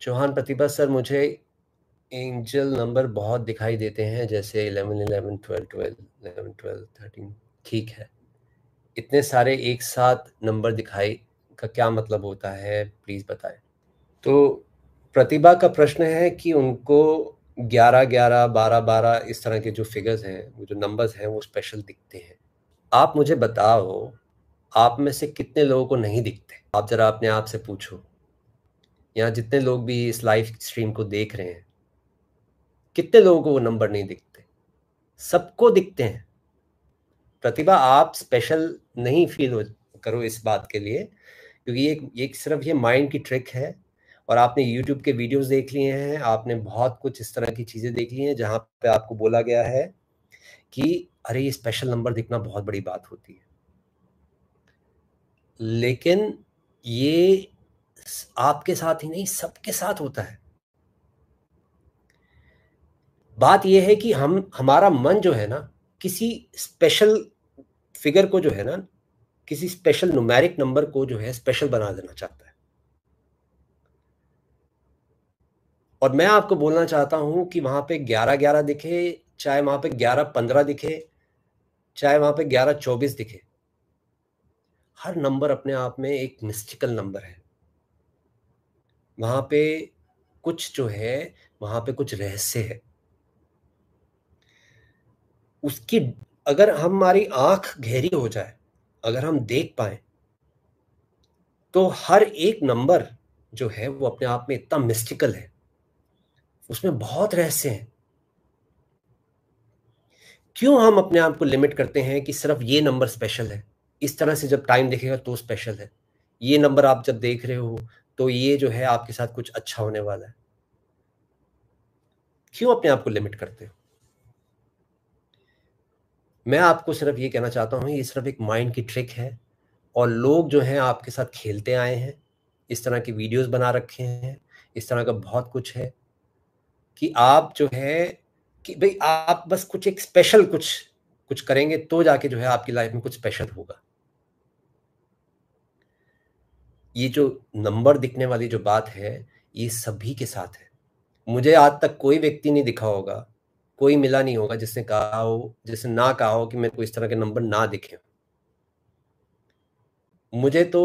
Chauhan Pratibha sir मुझे angel number बहुत दिखाई देते हैं जैसे eleven eleven twelve twelve eleven twelve thirteen ठीक है इतने सारे एक साथ नंबर दिखाई का क्या मतलब होता है प्लीज़ बताएं तो प्रतिभा का प्रश्न है कि उनको ग्यारह ग्यारह बारह बारह इस तरह के जो फिगर्स हैं वो जो नंबर्स हैं वो स्पेशल दिखते हैं आप मुझे बताओ आप में से कितने लोगों को नहीं दिखते आप जरा अपने आप से पूछो या जितने लोग भी इस लाइव स्ट्रीम को देख रहे हैं कितने लोगों को वो नंबर नहीं दिखते सबको दिखते हैं प्रतिभा आप स्पेशल नहीं फील हो करो इस बात के लिए क्योंकि एक एक सिर्फ ये माइंड की ट्रिक है और आपने यूट्यूब के वीडियोस देख लिए हैं आपने बहुत कुछ इस तरह की चीज़ें देख ली हैं जहाँ पे आपको बोला गया है कि अरे ये स्पेशल नंबर दिखना बहुत बड़ी बात होती है लेकिन ये आपके साथ ही नहीं सबके साथ होता है बात यह है कि हम हमारा मन जो है ना किसी स्पेशल फिगर को जो है ना किसी स्पेशल नुमेरिक नंबर को जो है स्पेशल बना देना चाहता है और मैं आपको बोलना चाहता हूं कि वहां पे ग्यारह ग्यारह दिखे चाहे वहां पे ग्यारह पंद्रह दिखे चाहे वहां पे ग्यारह चौबीस दिखे हर नंबर अपने आप में एक मिस्टिकल नंबर है वहां पे कुछ जो है वहां पे कुछ रहस्य है उसकी अगर हमारी आंख गहरी हो जाए अगर हम देख पाए तो हर एक नंबर जो है वो अपने आप में इतना मिस्टिकल है उसमें बहुत रहस्य हैं क्यों हम अपने आप को लिमिट करते हैं कि सिर्फ ये नंबर स्पेशल है इस तरह से जब टाइम देखेगा तो स्पेशल है ये नंबर आप जब देख रहे हो तो ये जो है आपके साथ कुछ अच्छा होने वाला है क्यों अपने आप को लिमिट करते हो मैं आपको सिर्फ ये कहना चाहता हूँ ये सिर्फ एक माइंड की ट्रिक है और लोग जो हैं आपके साथ खेलते आए हैं इस तरह की वीडियोस बना रखे हैं इस तरह का बहुत कुछ है कि आप जो है कि भाई आप बस कुछ एक स्पेशल कुछ कुछ करेंगे तो जाके जो है आपकी लाइफ में कुछ स्पेशल होगा ये जो नंबर दिखने वाली जो बात है ये सभी के साथ है मुझे आज तक कोई व्यक्ति नहीं दिखा होगा कोई मिला नहीं होगा जिसने कहा हो जिसने ना कहा हो कि मेरे को इस तरह के नंबर ना दिखे मुझे तो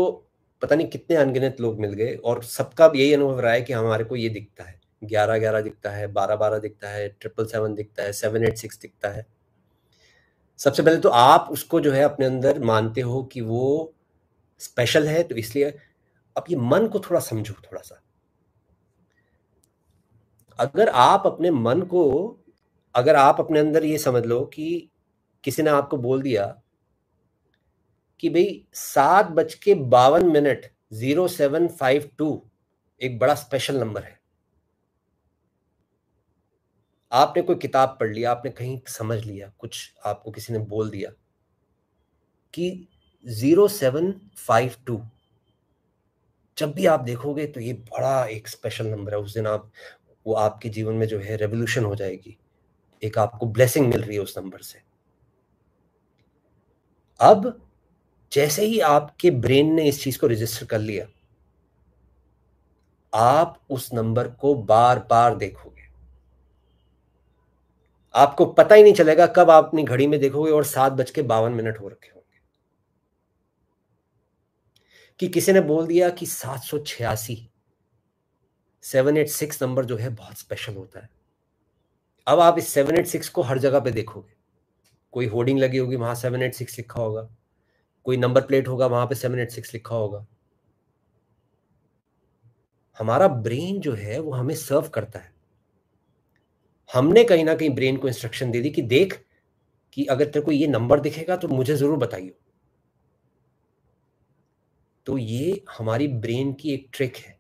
पता नहीं कितने अनगिनत लोग मिल गए और सबका यही अनुभव रहा है कि हमारे को ये दिखता है ग्यारह ग्यारह दिखता है बारह बारह दिखता है ट्रिपल सेवन दिखता है सेवन एट सिक्स दिखता है सबसे पहले तो आप उसको जो है अपने अंदर मानते हो कि वो स्पेशल है तो इसलिए अब ये मन को थोड़ा समझो थोड़ा सा अगर आप अपने मन को अगर आप अपने अंदर ये समझ लो कि किसी ने आपको बोल दिया कि भाई सात बज के बावन minute zero seven five two एक बड़ा स्पेशल नंबर है आपने कोई किताब पढ़ लिया आपने कहीं समझ लिया कुछ आपको किसी ने बोल दिया कि जीरो सेवन फाइव टू जब भी आप देखोगे तो ये बड़ा एक स्पेशल नंबर है उस दिन आप वो आपके जीवन में जो है रेवोल्यूशन हो जाएगी एक आपको ब्लेसिंग मिल रही है उस नंबर से अब जैसे ही आपके ब्रेन ने इस चीज को रजिस्टर कर लिया आप उस नंबर को बार बार देखोगे आपको पता ही नहीं चलेगा कब आप अपनी घड़ी में देखोगे और सात बज के बावन मिनट हो रखे हो कि किसी ने बोल दिया कि सात सौ छियासी सेवन एट सिक्स नंबर जो है बहुत स्पेशल होता है अब आप इस सेवन एट सिक्स को हर जगह पे देखोगे कोई होर्डिंग लगी होगी वहां सेवन एट सिक्स लिखा होगा कोई नंबर प्लेट होगा वहां पे सेवन एट सिक्स लिखा होगा हमारा ब्रेन जो है वो हमें सर्व करता है हमने कहीं ना कहीं ब्रेन को इंस्ट्रक्शन दे दी कि देख कि अगर तेरे को ये नंबर दिखेगा तो मुझे ज़रूर बताइए तो ये हमारी ब्रेन की एक ट्रिक है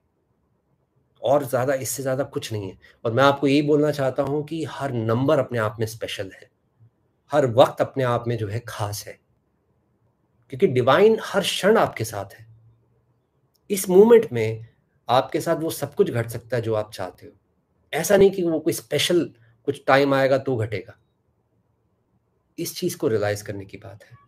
और ज़्यादा इससे ज़्यादा कुछ नहीं है और मैं आपको यही बोलना चाहता हूँ कि हर नंबर अपने आप में स्पेशल है हर वक्त अपने आप में जो है खास है क्योंकि डिवाइन हर क्षण आपके साथ है इस मोमेंट में आपके साथ वो सब कुछ घट सकता है जो आप चाहते हो ऐसा नहीं कि वो कोई स्पेशल कुछ टाइम आएगा तो घटेगा इस चीज़ को रियलाइज करने की बात है